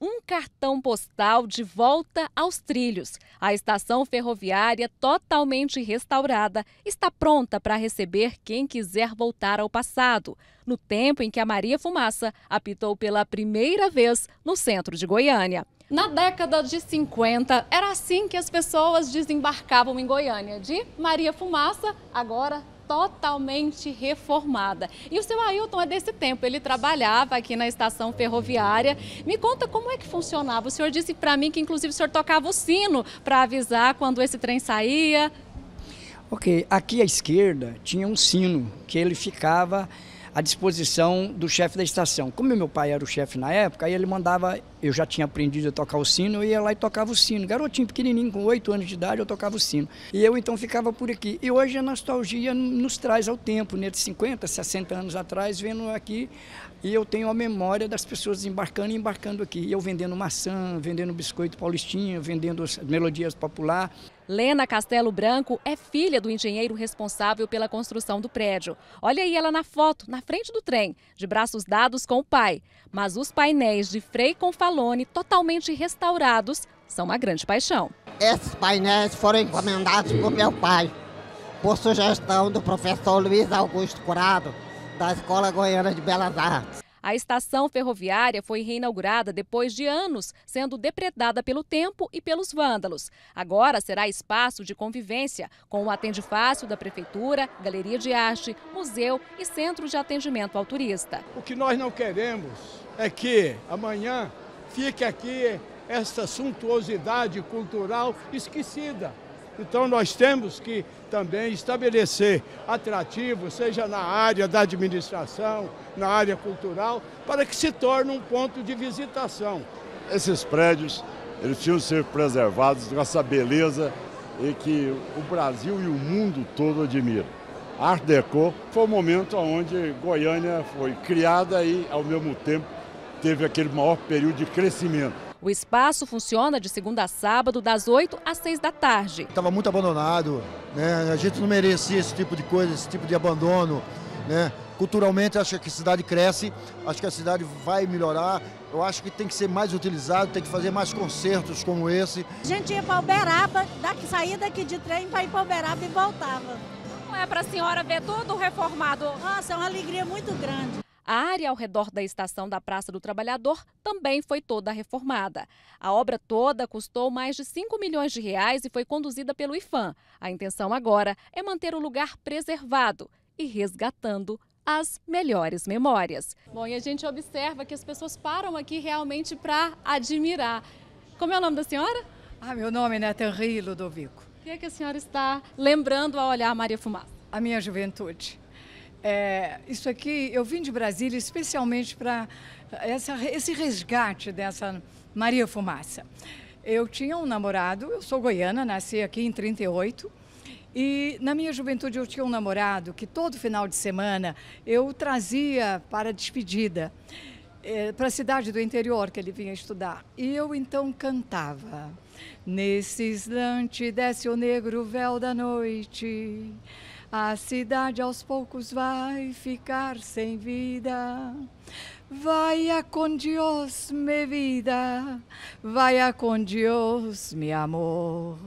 um cartão postal de volta aos trilhos. A estação ferroviária, totalmente restaurada, está pronta para receber quem quiser voltar ao passado, no tempo em que a Maria Fumaça apitou pela primeira vez no centro de Goiânia. Na década de 50, era assim que as pessoas desembarcavam em Goiânia, de Maria Fumaça, agora totalmente reformada. E o seu Ailton é desse tempo, ele trabalhava aqui na estação ferroviária. Me conta como é que funcionava. O senhor disse para mim que, inclusive, o senhor tocava o sino para avisar quando esse trem saía. Ok, aqui à esquerda tinha um sino que ele ficava à disposição do chefe da estação. Como meu pai era o chefe na época, aí ele mandava, eu já tinha aprendido a tocar o sino, eu ia lá e tocava o sino. Garotinho pequenininho, com 8 anos de idade, eu tocava o sino. E eu então ficava por aqui. E hoje a nostalgia nos traz ao tempo, né, de 50, 60 anos atrás, vendo aqui e eu tenho a memória das pessoas embarcando e embarcando aqui. Eu vendendo maçã, vendendo biscoito paulistinho, vendendo melodias popular. Lena Castelo Branco é filha do engenheiro responsável pela construção do prédio. Olha aí ela na foto, na frente do trem, de braços dados com o pai. Mas os painéis de Frei Confalone, totalmente restaurados, são uma grande paixão. Esses painéis foram encomendados por meu pai, por sugestão do professor Luiz Augusto Curado, da Escola Goiana de Belas Artes. A estação ferroviária foi reinaugurada depois de anos, sendo depredada pelo tempo e pelos vândalos. Agora será espaço de convivência, com o atende fácil da prefeitura, galeria de arte, museu e centro de atendimento ao turista. O que nós não queremos é que amanhã fique aqui esta suntuosidade cultural esquecida. Então nós temos que também estabelecer atrativo, seja na área da administração, na área cultural, para que se torne um ponto de visitação. Esses prédios, eles tinham que ser preservados com essa beleza e que o Brasil e o mundo todo admiram. A Art Deco foi o momento onde Goiânia foi criada e, ao mesmo tempo, teve aquele maior período de crescimento. O espaço funciona de segunda a sábado, das 8 às 6 da tarde. Estava muito abandonado, né? a gente não merecia esse tipo de coisa, esse tipo de abandono. Né? Culturalmente, acho que a cidade cresce, acho que a cidade vai melhorar. Eu acho que tem que ser mais utilizado, tem que fazer mais concertos como esse. A gente ia para Uberaba, daqui, saía daqui de trem para ir para Uberaba e voltava. Não é para a senhora ver tudo reformado? Nossa, é uma alegria muito grande. A área ao redor da estação da Praça do Trabalhador também foi toda reformada. A obra toda custou mais de 5 milhões de reais e foi conduzida pelo IFAM. A intenção agora é manter o lugar preservado e resgatando as melhores memórias. Bom, e a gente observa que as pessoas param aqui realmente para admirar. Como é o nome da senhora? Ah, meu nome é Natanri Ludovico. O que, é que a senhora está lembrando ao olhar Maria Fumaça? A minha juventude. É, isso aqui, eu vim de Brasília especialmente para esse resgate dessa Maria Fumaça. Eu tinha um namorado, eu sou goiana, nasci aqui em 38. E na minha juventude eu tinha um namorado que todo final de semana eu trazia para despedida, é, para a cidade do interior que ele vinha estudar. E eu então cantava: Nesse instante desce o negro véu da noite. A cidade aos poucos vai ficar sem vida. Vai com Deus, mi vida. vai com Deus, mi amor.